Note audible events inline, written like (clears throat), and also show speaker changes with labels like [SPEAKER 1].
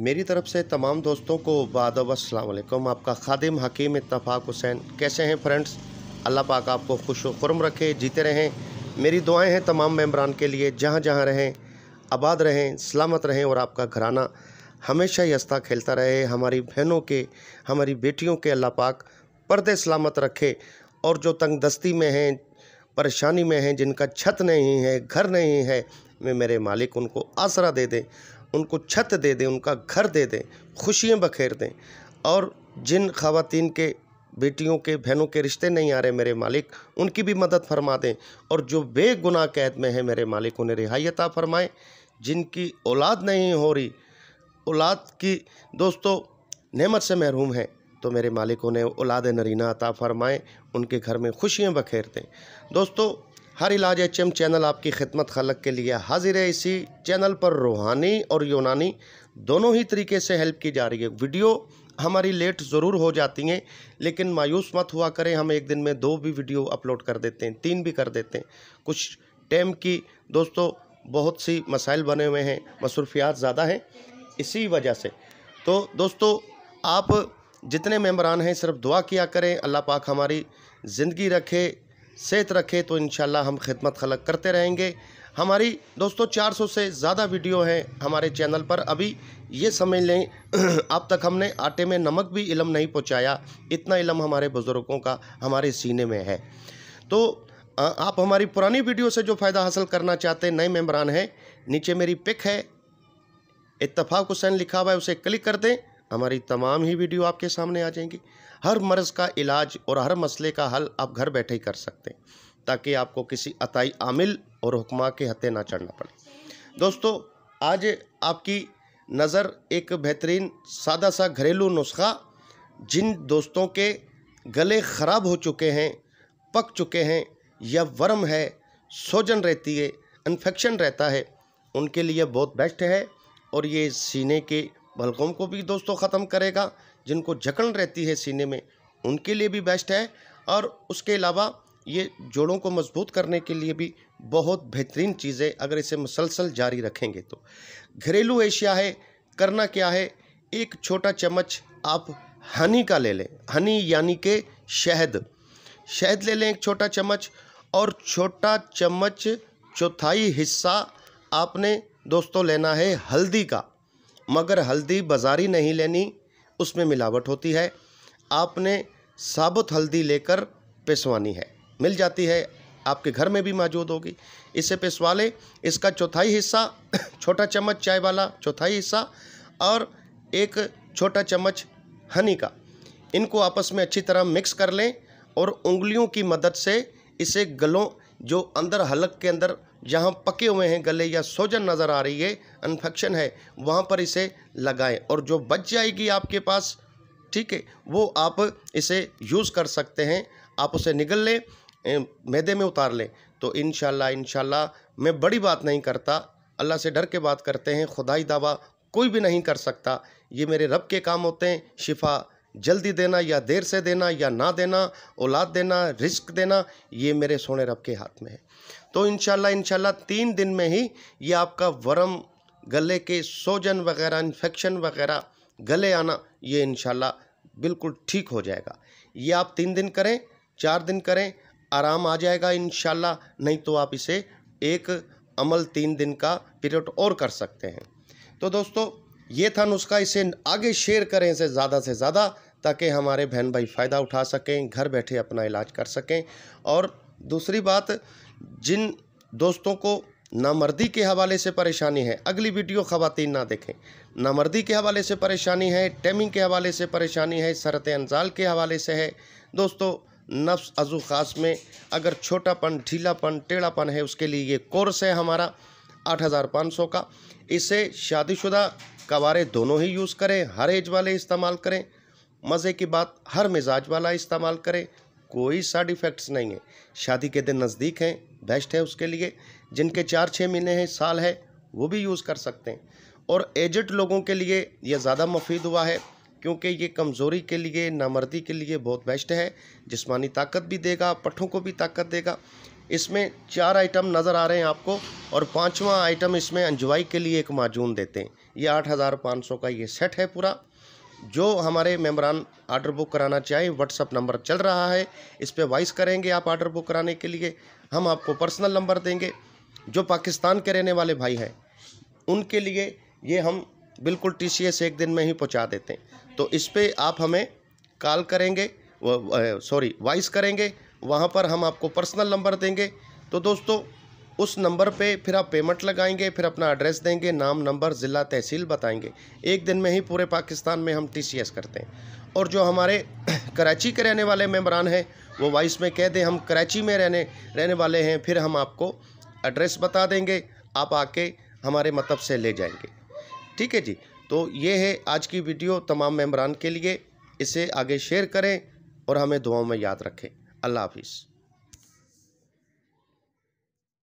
[SPEAKER 1] मेरी तरफ से तमाम दोस्तों को वादब असलकम आपका खादिम हकीम इतफ़ाक़ हुसैन कैसे हैं फ्रेंड्स अल्लाह पाक आपको खुश खुरम रखे जीते रहें मेरी दुआएं हैं तमाम मेम्बरान के लिए जहाँ जहाँ रहें आबाद रहें सलामत रहें और आपका घराना हमेशा ही यस्ता खेलता रहे हमारी बहनों के हमारी बेटियों के अल्लाह पाक पर्दे सलामत रखे और जो तंग दस्ती में हैं परेशानी में हैं जिनका छत नहीं है घर नहीं है वे मेरे मालिक उनको आसरा दे दें उनको छत दे दें उनका घर दे दें खुशियाँ बखेर दें और जिन खातन के बेटियों के बहनों के रिश्ते नहीं आ रहे मेरे मालिक उनकी भी मदद फरमा दें और जो बेगुनाह कैद में है मेरे मालिक उन्हें रिहाई अता फरमाएँ जिनकी औलाद नहीं हो रही औलाद की दोस्तों नेमत से महरूम है तो मेरे मालिक उन्हें औलाद नरीना अता फरमाएँ उनके घर में खुशियाँ बखेर दें दोस्तों हर इलाज एच एम चैनल आपकी खिदमत खलक के लिए हाजिर है इसी चैनल पर रूहानी और यूनानी दोनों ही तरीके से हेल्प की जा रही है वीडियो हमारी लेट ज़रूर हो जाती हैं लेकिन मायूस मत हुआ करें हम एक दिन में दो भी वीडियो अपलोड कर देते हैं तीन भी कर देते हैं कुछ टाइम की दोस्तों बहुत सी मसाइल बने हुए हैं मसरूफियात ज़्यादा हैं इसी वजह से तो दोस्तों आप जितने मेम्बरान हैं सिर्फ दुआ किया करें अल्लाह पाक हमारी ज़िंदगी रखे सेहत रखे तो इन हम खिदमत खलक करते रहेंगे हमारी दोस्तों 400 से ज़्यादा वीडियो हैं हमारे चैनल पर अभी ये समझ लें (clears throat) अब तक हमने आटे में नमक भी इलम नहीं पहुँचाया इतना इलम हमारे बुज़ुर्गों का हमारे सीने में है तो आप हमारी पुरानी वीडियो से जो फ़ायदा हासिल करना चाहते हैं नए मेम्बरान हैं नीचे मेरी पिक है इतफाक़ हुसैन लिखा हुआ है उसे क्लिक कर दें हमारी तमाम ही वीडियो आपके सामने आ जाएंगी हर मर्ज़ का इलाज और हर मसले का हल आप घर बैठे ही कर सकते हैं ताकि आपको किसी अताई आमिल और हुक्मा के हते ना चढ़ना पड़े दोस्तों आज आपकी नज़र एक बेहतरीन सादा सा घरेलू नुस्खा जिन दोस्तों के गले ख़राब हो चुके हैं पक चुके हैं या वर्म है सोजन रहती है इन्फेक्शन रहता है उनके लिए बहुत बेस्ट है और ये सीने के भलकों को भी दोस्तों ख़त्म करेगा जिनको जकड़न रहती है सीने में उनके लिए भी बेस्ट है और उसके अलावा ये जोड़ों को मजबूत करने के लिए भी बहुत बेहतरीन चीज़ है अगर इसे मुसलसल जारी रखेंगे तो घरेलू एशिया है करना क्या है एक छोटा चम्मच आप हनी का ले लें हनी यानी के शहद शहद ले लें एक छोटा चम्मच और छोटा चम्मच चौथाई हिस्सा आपने दोस्तों लेना है हल्दी का मगर हल्दी बाज़ारी नहीं लेनी उसमें मिलावट होती है आपने साबुत हल्दी लेकर पिसवानी है मिल जाती है आपके घर में भी मौजूद होगी इसे पिसवा लें इसका चौथाई हिस्सा (coughs) छोटा चम्मच चाय वाला चौथाई हिस्सा और एक छोटा चम्मच हनी का इनको आपस में अच्छी तरह मिक्स कर लें और उंगलियों की मदद से इसे गलों जो अंदर हलक के अंदर जहाँ पके हुए हैं गले या सोजन नज़र आ रही है इन्फेक्शन है वहाँ पर इसे लगाएं और जो बच जाएगी आपके पास ठीक है वो आप इसे यूज़ कर सकते हैं आप उसे निगल लें मैदे में उतार लें तो इन शाह मैं बड़ी बात नहीं करता अल्लाह से डर के बात करते हैं खुदाई दावा कोई भी नहीं कर सकता ये मेरे रब के काम होते हैं शिफा जल्दी देना या देर से देना या ना देना औलाद देना रिस्क देना ये मेरे सोने रब के हाथ में है तो इन शाला तीन दिन में ही ये आपका वरम गले के सोजन वगैरह इन्फेक्शन वगैरह गले आना ये शाला बिल्कुल ठीक हो जाएगा ये आप तीन दिन करें चार दिन करें आराम आ जाएगा इन नहीं तो आप इसे एक अमल तीन दिन का पीरियड और कर सकते हैं तो दोस्तों ये था नुस्खा इसे आगे शेयर करें इसे ज़्यादा से ज़्यादा ताकि हमारे बहन भाई फ़ायदा उठा सकें घर बैठे अपना इलाज कर सकें और दूसरी बात जिन दोस्तों को नामर्दी के हवाले से परेशानी है अगली वीडियो ख़वातीन ना देखें नामर्दी के हवाले से परेशानी है टेमिंग के हवाले से परेशानी है सरत अनजाल के हवाले से है दोस्तों नफ्स अजू ख़ास में अगर छोटापन ढीलापन टेढ़ापन है उसके लिए ये कोर्स है हमारा आठ हज़ार पाँच सौ का इसे शादीशुदा कवारे दोनों ही यूज़ करें हर एज वाले इस्तेमाल करें मज़े की बात हर मिजाज वाला इस्तेमाल करें कोई साइड इफ़ेक्ट्स नहीं है शादी के दिन नज़दीक हैं बेस्ट है उसके लिए जिनके चार छः महीने हैं साल है वो भी यूज़ कर सकते हैं और एजड लोगों के लिए यह ज़्यादा मुफीद हुआ है क्योंकि ये कमज़ोरी के लिए नामर्दी के लिए बहुत बेस्ट है जिसमानी ताकत भी देगा पट्ठों को भी ताकत देगा इसमें चार आइटम नज़र आ रहे हैं आपको और पांचवा आइटम इसमें अंजवाई के लिए एक माजून देते हैं ये आठ हज़ार पाँच सौ का ये सेट है पूरा जो हमारे मेम्बरान आर्डर बुक कराना चाहें व्हाट्सअप नंबर चल रहा है इस पर वॉइस करेंगे आप आर्डर बुक कराने के लिए हम आपको पर्सनल नंबर देंगे जो पाकिस्तान के रहने वाले भाई हैं उनके लिए ये हम बिल्कुल टी सी एस एक दिन में ही पहुंचा देते हैं तो इस पर आप हमें कॉल करेंगे सॉरी वॉइस करेंगे वहाँ पर हम आपको पर्सनल नंबर देंगे तो दोस्तों उस नंबर पे फिर आप पेमेंट लगाएंगे फिर अपना एड्रेस देंगे नाम नंबर ज़िला तहसील बताएंगे एक दिन में ही पूरे पाकिस्तान में हम टीसीएस करते हैं और जो हमारे (clears throat) कराची के रहने वाले मेम्बरान हैं वो वाइस में कह दें हम कराची में रहने रहने वाले हैं फिर हम आपको एड्रेस बता देंगे आप आके हमारे मतलब से ले जाएंगे ठीक है जी तो ये है आज की वीडियो तमाम मेम्बरान के लिए इसे आगे शेयर करें और हमें दुआओं में याद रखें अल्लाह हाफिज़